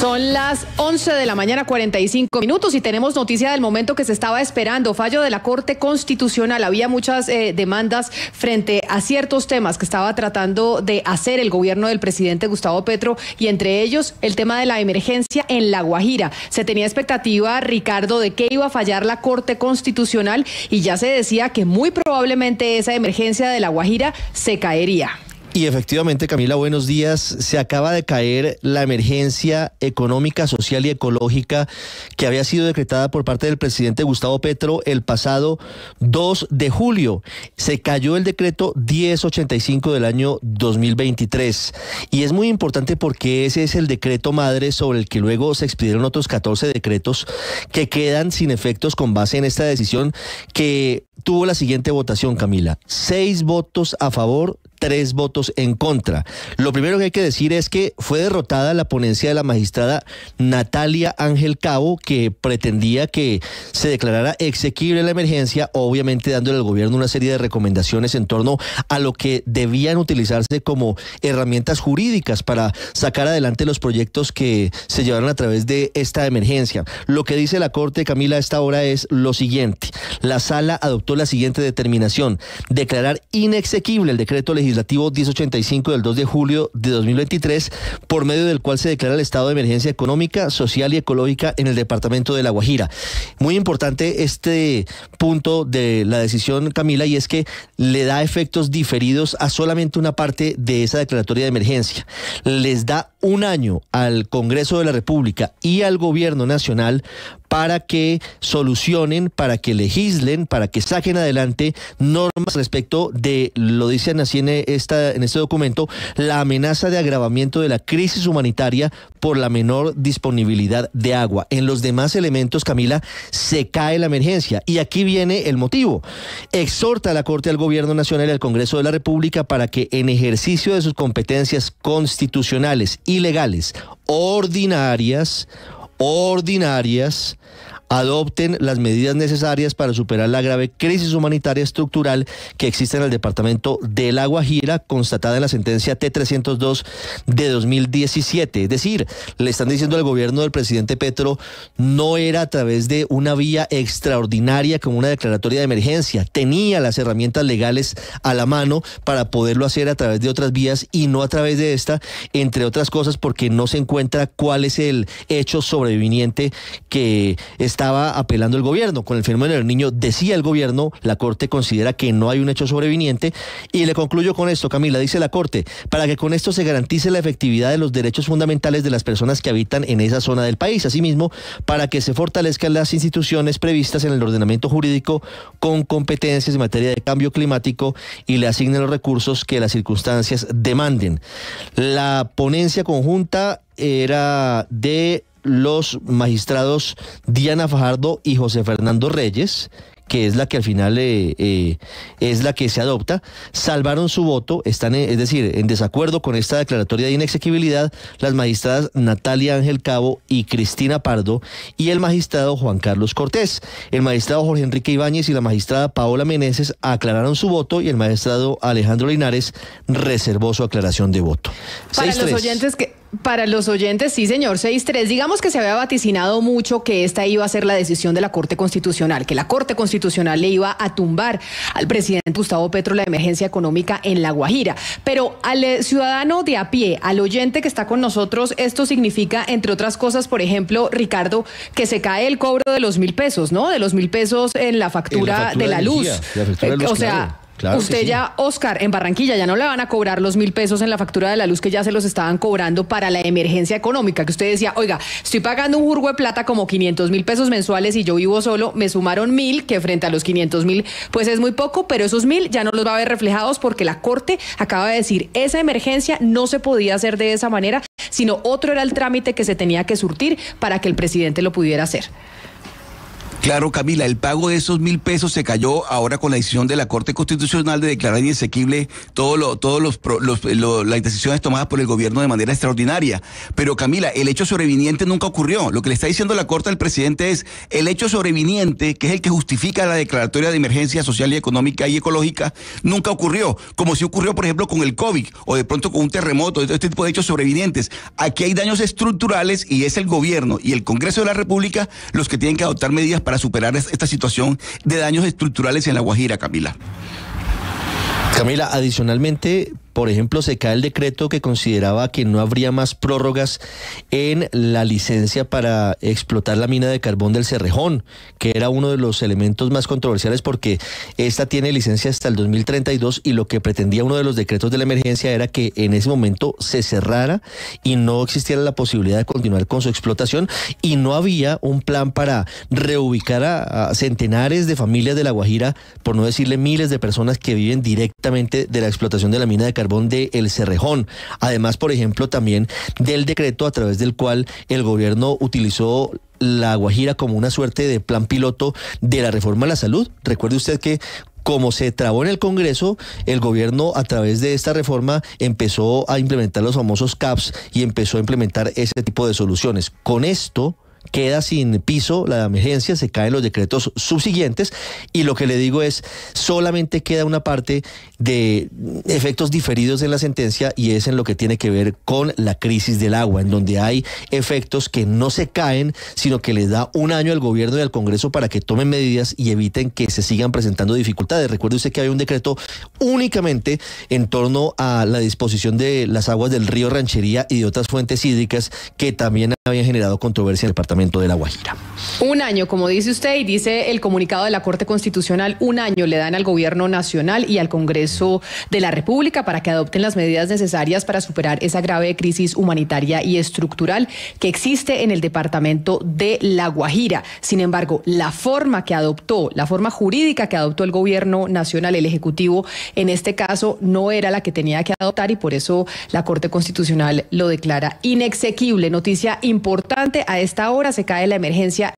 Son las 11 de la mañana 45 minutos y tenemos noticia del momento que se estaba esperando, fallo de la Corte Constitucional. Había muchas eh, demandas frente a ciertos temas que estaba tratando de hacer el gobierno del presidente Gustavo Petro y entre ellos el tema de la emergencia en La Guajira. Se tenía expectativa, Ricardo, de que iba a fallar la Corte Constitucional y ya se decía que muy probablemente esa emergencia de La Guajira se caería. Y efectivamente, Camila, buenos días. Se acaba de caer la emergencia económica, social y ecológica que había sido decretada por parte del presidente Gustavo Petro el pasado 2 de julio. Se cayó el decreto 1085 del año 2023. Y es muy importante porque ese es el decreto madre sobre el que luego se expidieron otros 14 decretos que quedan sin efectos con base en esta decisión que tuvo la siguiente votación, Camila. Seis votos a favor, tres votos en contra. Lo primero que hay que decir es que fue derrotada la ponencia de la magistrada Natalia Ángel Cabo, que pretendía que se declarara exequible la emergencia, obviamente dándole al gobierno una serie de recomendaciones en torno a lo que debían utilizarse como herramientas jurídicas para sacar adelante los proyectos que se llevaron a través de esta emergencia. Lo que dice la Corte, Camila, a esta hora es lo siguiente. La sala adoptó la siguiente determinación, declarar inexequible el decreto legislativo legislativo 1085 del 2 de julio de 2023, por medio del cual se declara el estado de emergencia económica, social y ecológica en el departamento de La Guajira. Muy importante este punto de la decisión, Camila, y es que le da efectos diferidos a solamente una parte de esa declaratoria de emergencia. Les da un año al Congreso de la República y al Gobierno Nacional para que solucionen, para que legislen, para que saquen adelante normas respecto de, lo dicen así en, esta, en este documento, la amenaza de agravamiento de la crisis humanitaria por la menor disponibilidad de agua. En los demás elementos, Camila, se cae la emergencia. Y aquí viene el motivo. Exhorta a la Corte al Gobierno Nacional y al Congreso de la República para que en ejercicio de sus competencias constitucionales y legales ordinarias, ordinarias adopten las medidas necesarias para superar la grave crisis humanitaria estructural que existe en el departamento de La Guajira, constatada en la sentencia T302 de 2017. Es decir, le están diciendo al gobierno del presidente Petro, no era a través de una vía extraordinaria como una declaratoria de emergencia, tenía las herramientas legales a la mano para poderlo hacer a través de otras vías y no a través de esta, entre otras cosas porque no se encuentra cuál es el hecho sobreviniente que está estaba apelando el gobierno. Con el fenómeno del niño, decía el gobierno, la Corte considera que no hay un hecho sobreviniente y le concluyo con esto, Camila, dice la Corte, para que con esto se garantice la efectividad de los derechos fundamentales de las personas que habitan en esa zona del país. Asimismo, para que se fortalezcan las instituciones previstas en el ordenamiento jurídico con competencias en materia de cambio climático y le asignen los recursos que las circunstancias demanden. La ponencia conjunta era de los magistrados Diana Fajardo y José Fernando Reyes, que es la que al final eh, eh, es la que se adopta, salvaron su voto, están, es decir, en desacuerdo con esta declaratoria de inexequibilidad las magistradas Natalia Ángel Cabo y Cristina Pardo y el magistrado Juan Carlos Cortés. El magistrado Jorge Enrique Ibáñez y la magistrada Paola Meneses aclararon su voto y el magistrado Alejandro Linares reservó su aclaración de voto. Para los oyentes que para los oyentes, sí, señor, 6-3. Digamos que se había vaticinado mucho que esta iba a ser la decisión de la Corte Constitucional, que la Corte Constitucional le iba a tumbar al presidente Gustavo Petro la emergencia económica en La Guajira. Pero al eh, ciudadano de a pie, al oyente que está con nosotros, esto significa, entre otras cosas, por ejemplo, Ricardo, que se cae el cobro de los mil pesos, ¿no? De los mil pesos en la factura, de la eh, luz. o sea, Usted ya, Oscar, en Barranquilla ya no le van a cobrar los mil pesos en la factura de la luz que ya se los estaban cobrando para la emergencia económica, que usted decía, oiga, estoy pagando un jurgo de plata como 500 mil pesos mensuales y yo vivo solo, me sumaron mil, que frente a los 500 mil, pues es muy poco, pero esos mil ya no los va a ver reflejados porque la Corte acaba de decir, esa emergencia no se podía hacer de esa manera, sino otro era el trámite que se tenía que surtir para que el presidente lo pudiera hacer. Claro, Camila, el pago de esos mil pesos se cayó ahora con la decisión de la Corte Constitucional de declarar inesequible todos los, las decisiones tomadas por el gobierno de manera extraordinaria. Pero, Camila, el hecho sobreviniente nunca ocurrió. Lo que le está diciendo la Corte al presidente es el hecho sobreviniente, que es el que justifica la declaratoria de emergencia social y económica y ecológica, nunca ocurrió. Como si ocurrió, por ejemplo, con el COVID o de pronto con un terremoto, este tipo de hechos sobrevinientes. Aquí hay daños estructurales y es el gobierno y el Congreso de la República los que tienen que adoptar medidas para para superar esta situación de daños estructurales en La Guajira, Camila? Camila, adicionalmente, por ejemplo, se cae el decreto que consideraba que no habría más prórrogas en la licencia para explotar la mina de carbón del Cerrejón, que era uno de los elementos más controversiales porque esta tiene licencia hasta el 2032 y lo que pretendía uno de los decretos de la emergencia era que en ese momento se cerrara y no existiera la posibilidad de continuar con su explotación y no había un plan para reubicar a, a centenares de familias de La Guajira, por no decirle miles de personas que viven directamente de la explotación de la mina de carbón de El Cerrejón. Además, por ejemplo, también del decreto a través del cual el gobierno utilizó la Guajira como una suerte de plan piloto de la reforma a la salud. Recuerde usted que como se trabó en el Congreso, el gobierno a través de esta reforma empezó a implementar los famosos CAPS y empezó a implementar ese tipo de soluciones. Con esto, queda sin piso la emergencia, se caen los decretos subsiguientes y lo que le digo es, solamente queda una parte de efectos diferidos en la sentencia y es en lo que tiene que ver con la crisis del agua, en donde hay efectos que no se caen, sino que les da un año al gobierno y al Congreso para que tomen medidas y eviten que se sigan presentando dificultades. Recuerde usted que hay un decreto únicamente en torno a la disposición de las aguas del río Ranchería y de otras fuentes hídricas que también habían generado controversia en el departamento de La Guajira. Un año, como dice usted y dice el comunicado de la Corte Constitucional, un año le dan al gobierno nacional y al Congreso de la República para que adopten las medidas necesarias para superar esa grave crisis humanitaria y estructural que existe en el departamento de La Guajira. Sin embargo, la forma que adoptó, la forma jurídica que adoptó el gobierno nacional, el Ejecutivo, en este caso no era la que tenía que adoptar y por eso la Corte Constitucional lo declara inexequible. Noticia importante importante. A esta hora se cae la emergencia